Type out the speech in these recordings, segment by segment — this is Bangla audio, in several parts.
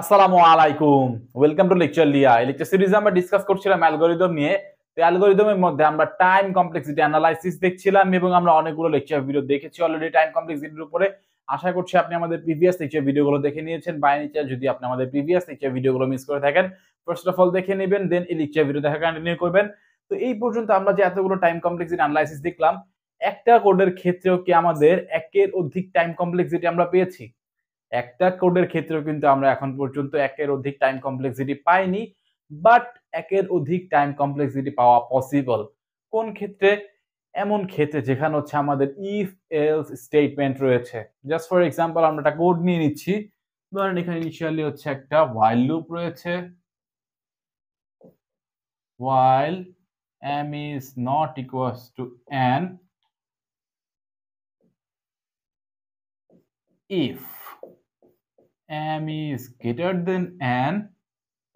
আসসালামু আলাইকুম ওয়েলকাম টু লেকচার লিয়া এই লেকচার সিরিজে আমরা ডিসকাস করছিলাম অ্যালগোরিদম নিয়ে তো অ্যালগোরিদমের মধ্যে আমরা টাইম কমপ্লেক্সিটি অ্যানালাইসিস দেখছিলাম এবং আমরা অনেকগুলো লেকচার ভিডিও দেখেছি অলরেডি টাইম কমপ্লেক্সিটির উপরে আশা করছি আপনি আমাদের প্রিভিয়াস লেকচার ভিডিওগুলো দেখে নিয়েছেন বাই নিচার যদি আপনি আমাদের প্রিভিয়াস লেকচার ভিডিওগুলো মিস করে থাকেন ফার্স্ট অফ অল দেখে নেবেন দেন এই লেকচার ভিডিও দেখা কন্টিনিউ করবেন তো এই পর্যন্ত আমরা যে এতগুলো টাইম কমপ্লেক্সিটি অ্যানালাইসিস দেখলাম একটা কোডের ক্ষেত্রেও কি আমাদের একের অধিক টাইম কমপ্লেক্সিটি আমরা পেয়েছি একটা কোডের ক্ষেত্রেও কিন্তু আমরা এখন পর্যন্ত একের অধিক টাইম কমপ্লেক্সিটি পাইনি বাট একের অধিক টাইম কমপ্লেক্সিটি পাওয়া পসিবল কোন ক্ষেত্রে এমন ক্ষেত্রে যেখানে হচ্ছে আমাদের ইফ এলস স্টেটমেন্ট রয়েছে জাস্ট ফর এক্সাম্পল আমরা একটা কোড নিয়ে নিচ্ছি ধরেন এখানে ইনিশিয়ালি হচ্ছে একটা ওয়াইল লুপ রয়েছে while M is not equals to N if m is greater than n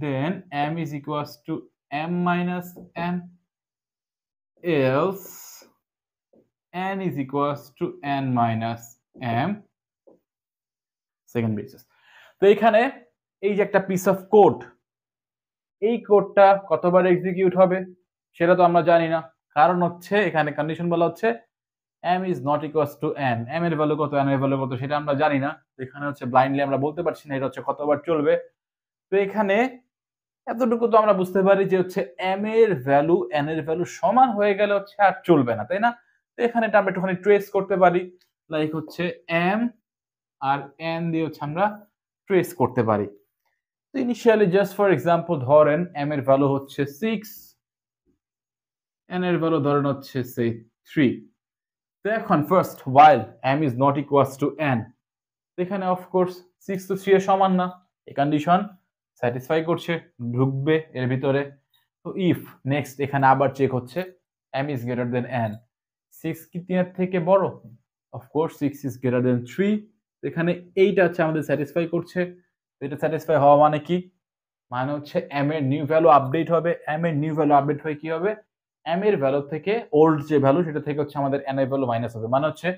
then m is equals to m minus n else n is equals to n minus m second basis তো এখানে এই যে একটা পিস অফ কোড এই কোডটা কতবার এক্সিকিউট হবে সেটা তো আমরা জানি না কারণ হচ্ছে এখানে কন্ডিশন বলা হচ্ছে M is not equals to N M এর ভ্যালু কত এন এর ভ্যালু কত সেটা আমরা জানি না এখানে হচ্ছে ব্লাইন্ডলি আমরা বলতে পারছি না এটা হচ্ছে কতবার চলবে তো এখানে এতটুকু তো আমরা বুঝতে পারি যে হচ্ছে এম এর ভ্যালু এন এর ভ্যালু সমান হয়ে গেলে হচ্ছে আর চলবে না তাই না তো এখানে এটা আমরা একটুখানি ট্রেস করতে পারি লাইক হচ্ছে এম আর এন দিয়ে হচ্ছে আমরা ট্রেস করতে পারি তো ইনিশিয়ালি জাস্ট ফর এক্সাম্পল ধরেন এম এর ভ্যালু হচ্ছে সিক্স এন এর ভ্যালু ধরেন হচ্ছে সেই থ্রি এখন first while M is not equals to N এখানে অফকোর্স সিক্স টু থ্রি এর সমান না এ কন্ডিশন স্যাটিসফাই করছে ঢুকবে এর ভিতরে তো ইফ নেক্সট এখানে আবার চেক হচ্ছে M is greater than N six কি তিনের থেকে বড় of course six is greater than three এখানে এইটা হচ্ছে আমাদের স্যাটিসফাই করছে এটা স্যাটিসফাই হওয়া মানে কি মানে হচ্ছে এম এর নিউ ভ্যালু আপডেট হবে এম এর নিউ ভ্যালু আপডেট হয়ে কি হবে এম এর ভ্যালু থেকে ওল্ড যে ভ্যালু সেটা থেকে হচ্ছে আমাদের এন এর ভ্যালু মাইনাস হবে মানে হচ্ছে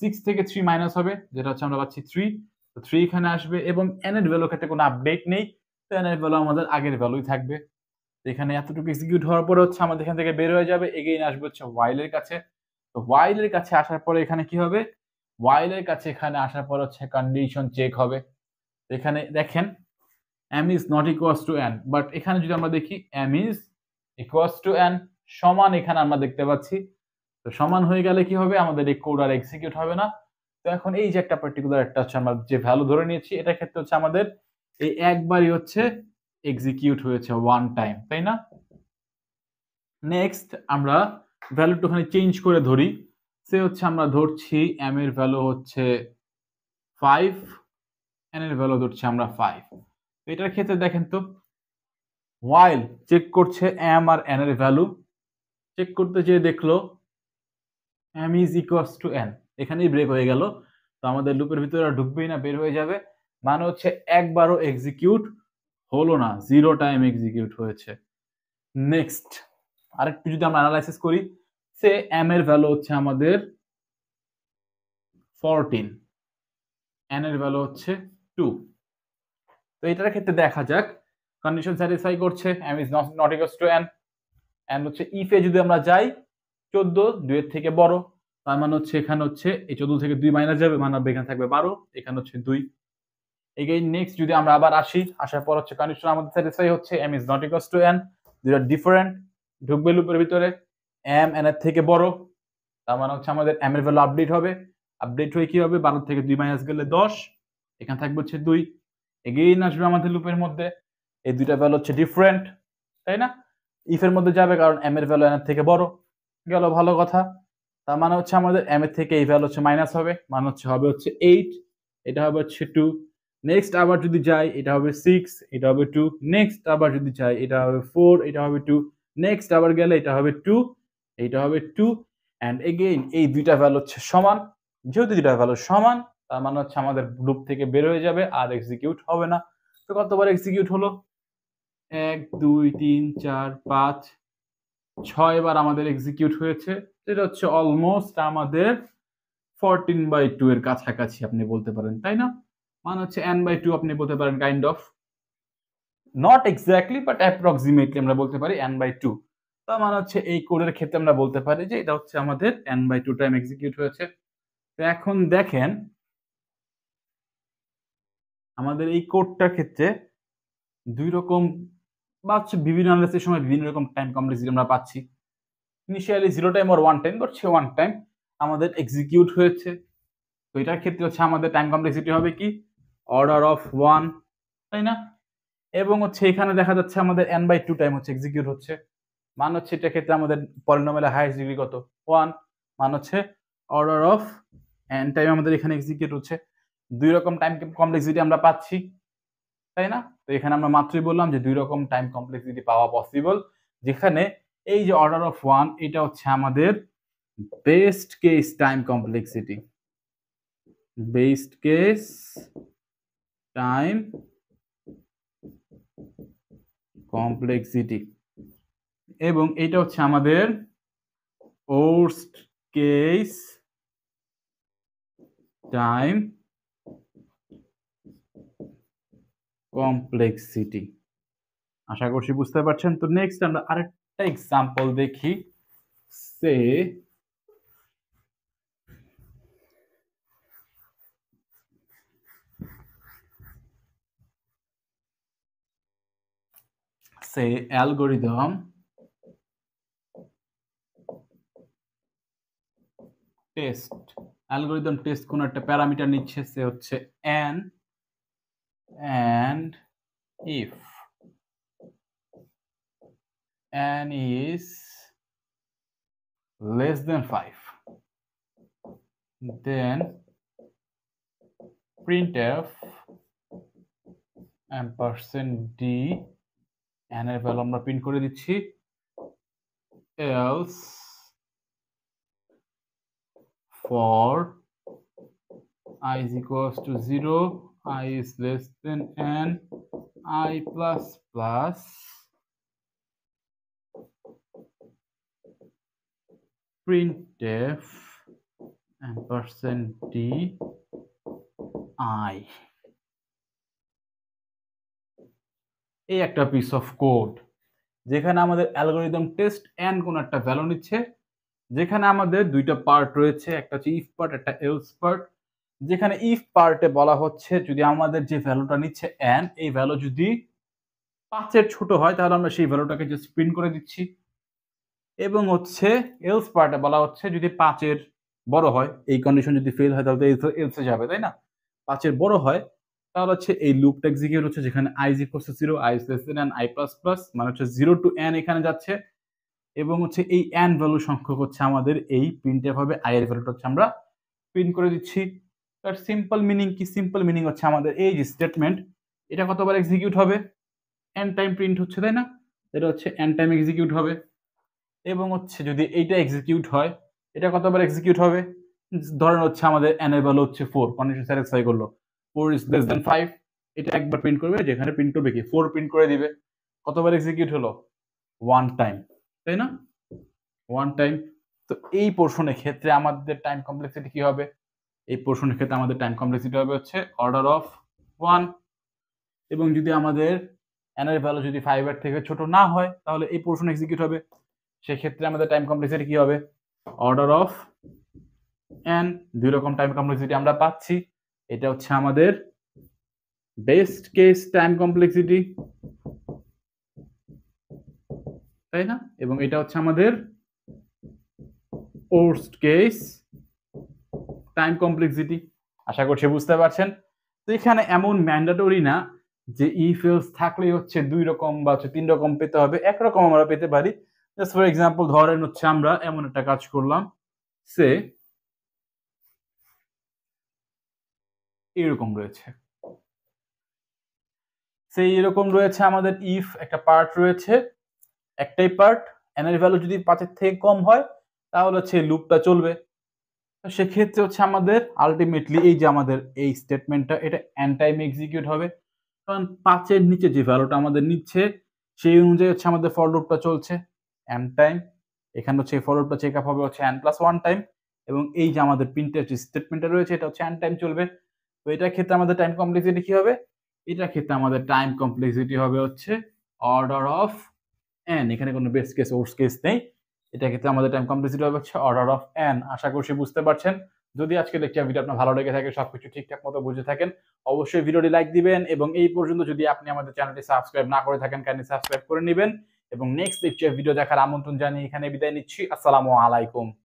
সিক্স থেকে থ্রি মাইনাস হবে যেটা হচ্ছে আমরা পাচ্ছি থ্রি তো থ্রি এখানে আসবে এবং এন এর ভ্যালু ক্ষেত্রে কোনো আপডেট নেই তো এন এর ভ্যালু আমাদের আগের ভ্যালুই থাকবে এখানে এতটুকু এক্সিকিউট হওয়ার পরে হচ্ছে আমাদের এখান থেকে বের হয়ে যাবে এগেইন আসবে হচ্ছে ওয়াইলের কাছে তো ওয়াইলের কাছে আসার পরে এখানে কি হবে ওয়াইলের কাছে এখানে আসার পর হচ্ছে কন্ডিশন চেক হবে এখানে দেখেন M is not equals to N but এখানে যদি আমরা দেখি M is equals to N সমান এখানে আমরা দেখতে পাচ্ছি তো সমান হয়ে গেলে কি হবে আমাদের এই কোড আর এক্সিকিউট হবে না তো এখন এই যে একটা পার্টিকুলার একটা হচ্ছে আমরা যে ভ্যালু ধরে নিয়েছি এটা ক্ষেত্রে হচ্ছে আমাদের এই একবারই হচ্ছে এক্সিকিউট হয়েছে ওয়ান টাইম তাই না নেক্সট আমরা ভ্যালুটা ওখানে চেঞ্জ করে ধরি সে হচ্ছে আমরা ধরছি এম এর ভ্যালু হচ্ছে ফাইভ এন এর ভ্যালু ধরছি আমরা ফাইভ এটার ক্ষেত্রে দেখেন তো ওয়াইল চেক করছে এম আর এন এর ভ্যালু চেক করতে যেয়ে দেখলো M is equals to N এখানেই ব্রেক হয়ে গেল তো আমাদের লুপের ভিতরে আর ঢুকবেই না বের হয়ে যাবে মানে হচ্ছে একবারও এক্সিকিউট হলো না জিরো টাইম এক্সিকিউট হয়েছে নেক্সট আরেকটু যদি আমরা অ্যানালাইসিস করি সে এম এর ভ্যালু হচ্ছে আমাদের ফরটিন এন এর ভ্যালু হচ্ছে টু তো এটার ক্ষেত্রে দেখা যাক কন্ডিশন স্যাটিসফাই করছে M is not equals to N and হচ্ছে ইফে যদি আমরা যাই চোদ্দ দুইয়ের থেকে বড় তার মানে হচ্ছে এখানে হচ্ছে এই চোদ্দ থেকে দুই মাইনাস যাবে মানে এখানে থাকবে বারো এখানে হচ্ছে দুই এগেই নেক্সট যদি আমরা আবার আসি আসার পর হচ্ছে কন্ডিশন আমাদের স্যাটিসফাই হচ্ছে M is not equals to N দুটো ডিফারেন্ট ঢুকবে লুপের ভিতরে এম এন এর থেকে বড় তার মানে হচ্ছে আমাদের এম এর ভ্যালু আপডেট হবে আপডেট হয়ে কি হবে বারো থেকে দুই মাইনাস গেলে দশ এখানে থাকবে হচ্ছে দুই এগেইন আসবে আমাদের লুপের মধ্যে এই দুইটা ভ্যালু হচ্ছে ডিফারেন্ট তাই না ইফের মধ্যে যাবে কারণ এম এর ভ্যালু এন এর থেকে বড় গেল ভালো কথা তার মানে হচ্ছে আমাদের এম এর থেকে এই ভ্যালু হচ্ছে মাইনাস হবে মানে হচ্ছে হবে হচ্ছে এইট এটা হবে হচ্ছে টু নেক্সট আবার যদি যাই এটা হবে সিক্স এটা হবে টু নেক্সট আবার যদি যাই এটা হবে ফোর এটা হবে টু নেক্সট আবার গেলে এটা হবে টু এটা হবে টু অ্যান্ড এগেইন এই দুইটা ভ্যালু হচ্ছে সমান যেহেতু দুইটা ভ্যালু সমান তার মানে হচ্ছে আমাদের গ্রুপ থেকে বের হয়ে যাবে আর এক্সিকিউট হবে না তো কতবার এক্সিকিউট হলো এক দুই তিন চার পাঁচ ছয় বার আমাদের এক্সিকিউট হয়েছে এটা হচ্ছে অলমোস্ট আমাদের ফরটিন বাই টু এর কাছাকাছি আপনি বলতে পারেন তাই না মানে হচ্ছে এন বাই টু আপনি বলতে পারেন kind of not exactly but approximately আমরা বলতে পারি এন বাই টু তার মানে হচ্ছে এই কোডের ক্ষেত্রে আমরা বলতে পারি যে এটা হচ্ছে আমাদের N by two time execute হয়েছে তো এখন দেখেন আমাদের এই কোডটার ক্ষেত্রে দুই রকম বা হচ্ছে বিভিন্ন অ্যানালিসের সময় বিভিন্ন রকম টাইম কমপ্লেক্সিটি আমরা পাচ্ছি initially zero time or one time but সে ওয়ান টাইম আমাদের এক্সিকিউট হয়েছে তো এটার ক্ষেত্রে হচ্ছে আমাদের টাইম কমপ্লেক্সিটি হবে কি অর্ডার অফ ওয়ান তাই না এবং হচ্ছে এখানে দেখা যাচ্ছে আমাদের এন বাই টু টাইম হচ্ছে এক্সিকিউট হচ্ছে মান হচ্ছে এটার ক্ষেত্রে আমাদের পলিনোমেলের হাইয়েস্ট ডিগ্রি কত ওয়ান মান হচ্ছে অর্ডার অফ এন টাইম আমাদের এখানে এক্সিকিউট হচ্ছে দুই রকম টাইম কমপ্লেক্সিটি আমরা পাচ্ছি তাই না তো এখানে আমরা মাত্রই বললাম যে দুই রকম টাইম কমপ্লেক্সিটি পাওয়া পসিবল যেখানে এই যে অর্ডার অফ ওয়ান এটা হচ্ছে আমাদের best case time complexity best case time complexity এবং এটা হচ্ছে আমাদের ওর্স্ট কেস টাইম কমপ্লেক্সিটি আশা করছি বুঝতে পারছেন তো নেক্সট আমরা আরেকটা এক্সাম্পল দেখি সে সে অ্যালগোরিদম টেস্ট অ্যালগোরিদম টেস্ট কোন একটা প্যারামিটার নিচ্ছে সে হচ্ছে n and if n is less than 5 then printf ampersand d n এর ভ্যালু আমরা প্রিন্ট করে দিচ্ছি else for i is equals to 0 i is less than n i plus plus printf and percent d i এই একটা পিস অফ কোড যেখানে আমাদের অ্যালগোরিদম টেস্ট অ্যান্ড কোন একটা ভ্যালু নিচ্ছে যেখানে আমাদের দুইটা পার্ট রয়েছে একটা হচ্ছে ইফ পার্ট একটা এলস পার্ট যেখানে ইফ পার্টে বলা হচ্ছে যদি আমাদের যে ভ্যালুটা নিচ্ছে এন এই ভ্যালু যদি পাঁচের ছোট হয় তাহলে আমরা সেই ভ্যালুটাকে জাস্ট প্রিন্ট করে দিচ্ছি এবং হচ্ছে এলস পার্টে বলা হচ্ছে যদি পাঁচের বড় হয় এই কন্ডিশন যদি ফেল হয় তাহলে তো এলসে যাবে তাই না পাঁচের বড় হয় তাহলে হচ্ছে এই লুপটা এক্সিকিউট হচ্ছে যেখানে আই জি equal zero i is less i plus plus মানে হচ্ছে জিরো টু এন এখানে যাচ্ছে এবং হচ্ছে এই এন ভ্যালু সংখ্যক হচ্ছে আমাদের এই প্রিন্টে হবে আই এর ভ্যালুটা হচ্ছে আমরা প্রিন্ট করে দিচ্ছি তার সিম্পল মিনিং কি সিম্পল মিনিং হচ্ছে আমাদের এই যে স্টেটমেন্ট এটা কতবার এক্সিকিউট হবে এন টাইম প্রিন্ট হচ্ছে তাই না এটা হচ্ছে এন টাইম এক্সিকিউট হবে এবং হচ্ছে যদি এইটা এক্সিকিউট হয় এটা কতবার এক্সিকিউট হবে ধরেন হচ্ছে আমাদের এনেবল হচ্ছে ফোর কন্ডিশন স্যাটিসফাই করলো four is less than five এটা একবার প্রিন্ট করবে যেখানে প্রিন্ট করবে কি ফোর প্রিন্ট করে দিবে কতবার এক্সিকিউট হলো ওয়ান টাইম তাই না ওয়ান টাইম তো এই পোর্শনের ক্ষেত্রে আমাদের টাইম কমপ্লেক্সিটি কি হবে এই পোর্শনের ক্ষেত্রে আমাদের টাইম কমপ্লেক্সিটি হবে হচ্ছে অর্ডার অফ ওয়ান এবং যদি আমাদের এনার ভ্যালু যদি ফাইভ এর থেকে ছোট না হয় তাহলে এই পোর্শন এক্সিকিউট হবে সেক্ষেত্রে আমাদের টাইম কমপ্লেক্সিটি কি হবে অর্ডার অফ এন দুই রকম টাইম কমপ্লেক্সিটি আমরা পাচ্ছি এটা হচ্ছে আমাদের বেস্ট কেস টাইম কমপ্লেক্সিটি তাই না এবং এটা হচ্ছে আমাদের ওর্স্ট কেস টাইম কমপ্লেক্সিটি আশা করছি বুঝতে পারছেন তো এখানে এমন ম্যান্ডাটরি না যে ইফ থাকলেই হচ্ছে দুই রকম বা হচ্ছে তিন রকম পেতে হবে একরকম আমরা পেতে পারি জাস্ট ফর এক্সাম্পল ধরেন হচ্ছে আমরা এমন একটা কাজ করলাম সে এরকম রয়েছে সেই এরকম রয়েছে আমাদের ইফ একটা পার্ট রয়েছে একটাই পার্ট এনার ভ্যালু যদি পাঁচের থেকে কম হয় তাহলে হচ্ছে লুপটা চলবে সেক্ষেত্রে হচ্ছে আমাদের আলটিমেটলি এই যে আমাদের এই স্টেটমেন্টটা এটা অ্যান টাইম এক্সিকিউট হবে কারণ পাঁচের নিচে যে ভ্যালুটা আমাদের নিচ্ছে সেই অনুযায়ী হচ্ছে আমাদের ফর চলছে অ্যান টাইম এখানে হচ্ছে এই ফর চেক আপ হবে হচ্ছে অ্যান প্লাস ওয়ান টাইম এবং এই যে আমাদের প্রিন্টের যে স্টেটমেন্টটা রয়েছে এটা হচ্ছে অ্যান টাইম চলবে তো এটার ক্ষেত্রে আমাদের টাইম কমপ্লেক্সিটি কী হবে এটার ক্ষেত্রে আমাদের টাইম কমপ্লেক্সিটি হবে হচ্ছে অর্ডার অফ অ্যান এখানে কোনো বেস্ট কেস ওর্স কেস নেই এটা ক্ষেত্রে আমাদের টাইম কমপ্লিসিটি হবে হচ্ছে অর্ডার অফ এন আশা করছি বুঝতে পারছেন যদি আজকের দেখছি ভিডিও আপনার ভালো লেগে থাকে সবকিছু ঠিকঠাক মতো বুঝে থাকেন অবশ্যই ভিডিওটি লাইক দিবেন এবং এই পর্যন্ত যদি আপনি আমাদের চ্যানেলটি সাবস্ক্রাইব না করে থাকেন কাইন্ডলি সাবস্ক্রাইব করে নেবেন এবং নেক্সট দেখছি ভিডিও দেখার আমন্ত্রণ জানিয়ে এখানে বিদায় নিচ্ছি আসসালামু আলাইকুম